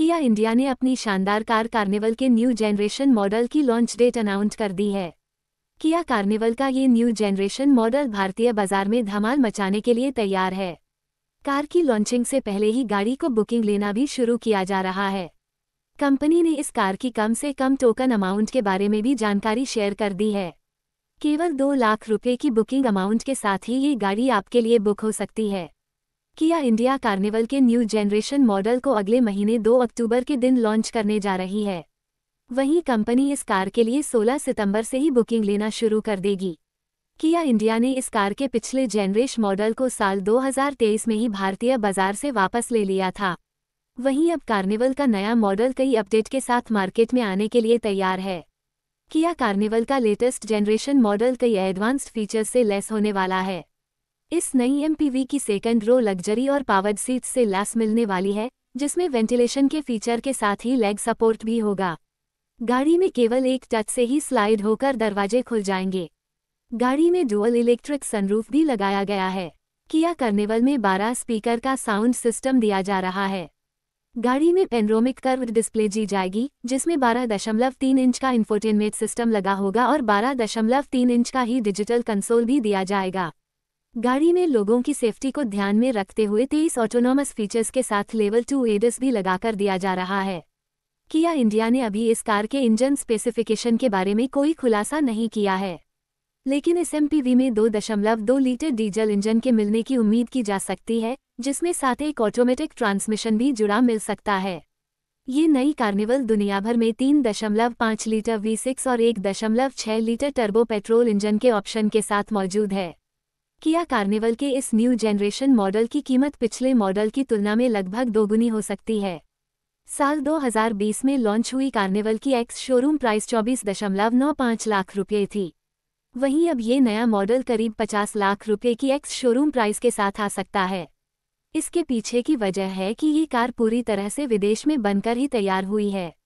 किया इंडिया ने अपनी शानदार कार कार्निवल के न्यू जनरेशन मॉडल की लॉन्च डेट अनाउंस कर दी है किया कार्निवल का ये न्यू जनरेशन मॉडल भारतीय बाजार में धमाल मचाने के लिए तैयार है कार की लॉन्चिंग से पहले ही गाड़ी को बुकिंग लेना भी शुरू किया जा रहा है कंपनी ने इस कार की कम से कम टोकन अमाउंट के बारे में भी जानकारी शेयर कर दी है केवल दो लाख रुपए की बुकिंग अमाउंट के साथ ही ये गाड़ी आपके लिए बुक हो सकती है किया इंडिया कार्निवल के न्यू जेनरेशन मॉडल को अगले महीने 2 अक्टूबर के दिन लॉन्च करने जा रही है वहीं कंपनी इस कार के लिए 16 सितंबर से ही बुकिंग लेना शुरू कर देगी किया इंडिया ने इस कार के पिछले जेनरेश मॉडल को साल 2023 में ही भारतीय बाजार से वापस ले लिया था वहीं अब कार्निवल का नया मॉडल कई अपडेट के साथ मार्केट में आने के लिए तैयार है किया कार्निवल का लेटेस्ट जेनरेशन मॉडल कई एडवांस्ड फीचर्स से लेस होने वाला है इस नई एमपीवी की सेकेंड रो लग्जरी और पावर्ड सीट से लैस मिलने वाली है जिसमें वेंटिलेशन के फीचर के साथ ही लेग सपोर्ट भी होगा गाड़ी में केवल एक टच से ही स्लाइड होकर दरवाजे खुल जाएंगे गाड़ी में डुअल इलेक्ट्रिक सनरूफ भी लगाया गया है किया कार्निवल में 12 स्पीकर का साउंड सिस्टम दिया जा रहा है गाड़ी में पेनरोमिक कर्व डिस्प्ले जी जाएगी जिसमें 12.3 इंच का इन्फोटेनमेंट सिस्टम लगा होगा और 12.3 इंच का ही डिजिटल कंसोल भी दिया जाएगा गाड़ी में लोगों की सेफ्टी को ध्यान में रखते हुए तेईस ऑटोनॉमस फीचर्स के साथ लेवल टू एडस भी लगाकर दिया जा रहा है किया इंडिया ने अभी इस कार के इंजन स्पेसिफिकेशन के बारे में कोई खुलासा नहीं किया है लेकिन इस एमपीवी में दो दशमलव दो लीटर डीजल इंजन के मिलने की उम्मीद की जा सकती है जिसमें साथ एक ऑटोमेटिक ट्रांसमिशन भी जुड़ा मिल सकता है ये नई कार्निवल दुनिया भर में तीन दशमलव पाँच लीटर वी सिक्स और एक दशमलव छः लीटर टर्बो पेट्रोल इंजन के ऑप्शन के साथ मौजूद है किया कार्निवल के इस न्यू जनरेशन मॉडल की कीमत पिछले मॉडल की तुलना में लगभग दोगुनी हो सकती है साल 2020 में लॉन्च हुई कार्निवल की एक्स शोरूम प्राइस चौबीस दशमलव नौ पाँच लाख रुपये थी वहीं अब ये नया मॉडल करीब 50 लाख रुपये की एक्स शोरूम प्राइस के साथ आ सकता है इसके पीछे की वजह है कि ये कार पूरी तरह से विदेश में बनकर ही तैयार हुई है